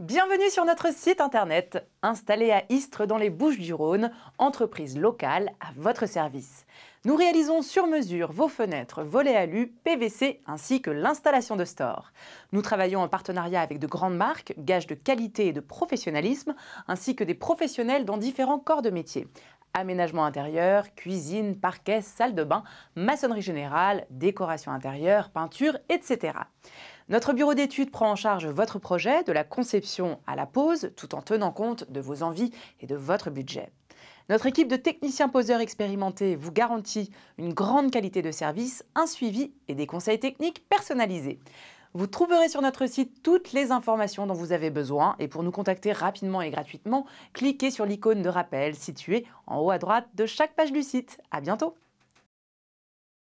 Bienvenue sur notre site internet, installé à Istres dans les Bouches-du-Rhône, entreprise locale à votre service. Nous réalisons sur mesure vos fenêtres, volets alu, PVC ainsi que l'installation de stores. Nous travaillons en partenariat avec de grandes marques, gages de qualité et de professionnalisme, ainsi que des professionnels dans différents corps de métier. Aménagement intérieur, cuisine, parquet, salle de bain, maçonnerie générale, décoration intérieure, peinture, etc. Notre bureau d'études prend en charge votre projet de la conception à la pose tout en tenant compte de vos envies et de votre budget. Notre équipe de techniciens poseurs expérimentés vous garantit une grande qualité de service, un suivi et des conseils techniques personnalisés. Vous trouverez sur notre site toutes les informations dont vous avez besoin et pour nous contacter rapidement et gratuitement, cliquez sur l'icône de rappel située en haut à droite de chaque page du site. À bientôt!